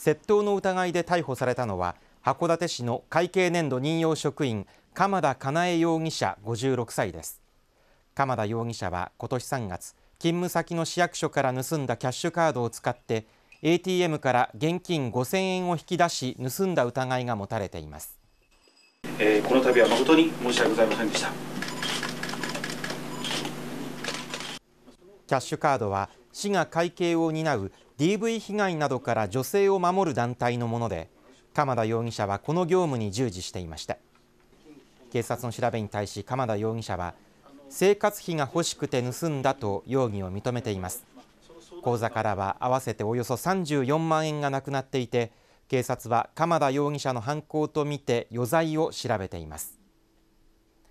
窃盗の疑いで逮捕されたのは函館市の会計年度任用職員鎌田かなえ容疑者56歳です鎌田容疑者は今年3月勤務先の市役所から盗んだキャッシュカードを使って ATM から現金5000円を引き出し盗んだ疑いが持たれています、えー、この度は誠に申し訳ございませんでしたキャッシュカードは市が会計を担う DV 被害などから女性を守る団体のもので鎌田容疑者はこの業務に従事していました警察の調べに対し鎌田容疑者は生活費が欲しくて盗んだと容疑を認めています口座からは合わせておよそ34万円がなくなっていて警察は鎌田容疑者の犯行とみて余罪を調べています